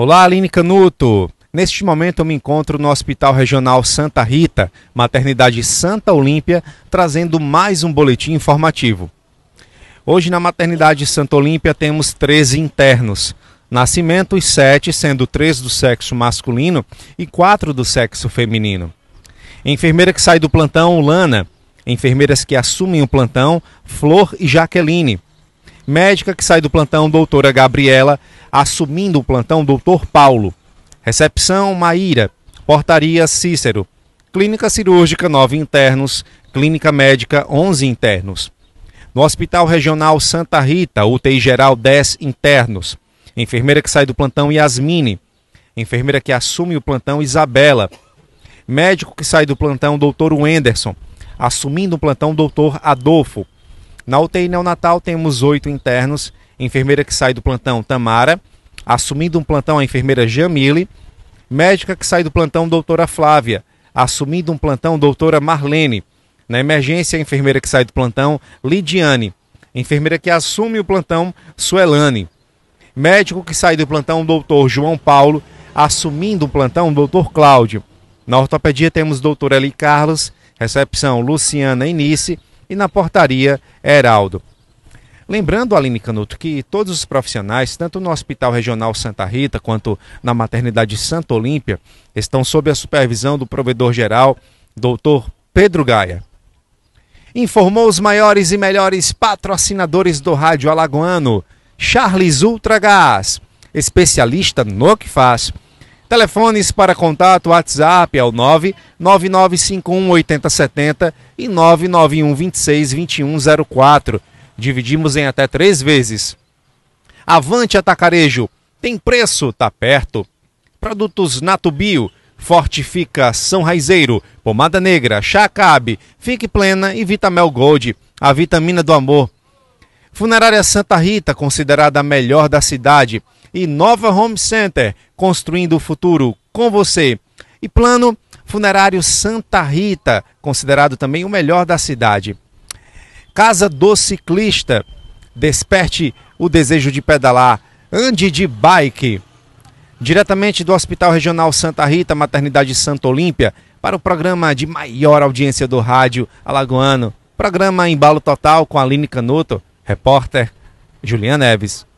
Olá, Aline Canuto. Neste momento eu me encontro no Hospital Regional Santa Rita, Maternidade Santa Olímpia, trazendo mais um boletim informativo. Hoje na Maternidade Santa Olímpia temos 13 internos. Nascimentos 7, sendo 3 do sexo masculino e 4 do sexo feminino. Enfermeira que sai do plantão, Lana. Enfermeiras que assumem o plantão, Flor e Jaqueline. Médica que sai do plantão, doutora Gabriela, assumindo o plantão, doutor Paulo. Recepção, Maíra. Portaria, Cícero. Clínica cirúrgica, 9 internos. Clínica médica, 11 internos. No Hospital Regional Santa Rita, UTI geral, 10 internos. Enfermeira que sai do plantão, Yasmine. Enfermeira que assume o plantão, Isabela. Médico que sai do plantão, doutor Wenderson. Assumindo o plantão, doutor Adolfo. Na UTI neonatal temos oito internos, enfermeira que sai do plantão Tamara, assumindo um plantão a enfermeira Jamile, médica que sai do plantão doutora Flávia, assumindo um plantão doutora Marlene. Na emergência, a enfermeira que sai do plantão Lidiane, enfermeira que assume o plantão Suelane. Médico que sai do plantão doutor João Paulo, assumindo o plantão doutor Cláudio. Na ortopedia temos doutor Eli Carlos, recepção Luciana Inice, e na portaria Heraldo. Lembrando, Aline Canuto, que todos os profissionais, tanto no Hospital Regional Santa Rita quanto na Maternidade Santa Olímpia, estão sob a supervisão do provedor geral, Dr. Pedro Gaia. Informou os maiores e melhores patrocinadores do Rádio Alagoano, Charles Ultragás, especialista no que faz Telefones para contato WhatsApp é o 999518070 8070 e 991262104. 26 Dividimos em até três vezes. Avante Atacarejo, tem preço, tá perto. Produtos Natubio, Fortificação Raizeiro, Pomada Negra, Chacabe, Fique Plena e Vitamel Gold, a vitamina do amor. Funerária Santa Rita, considerada a melhor da cidade, e Nova Home Center, construindo o futuro com você. E plano funerário Santa Rita, considerado também o melhor da cidade. Casa do Ciclista, desperte o desejo de pedalar, ande de bike. Diretamente do Hospital Regional Santa Rita, Maternidade Santa Olímpia, para o programa de maior audiência do rádio alagoano. Programa Embalo Total com Aline Canuto, repórter Juliana Neves.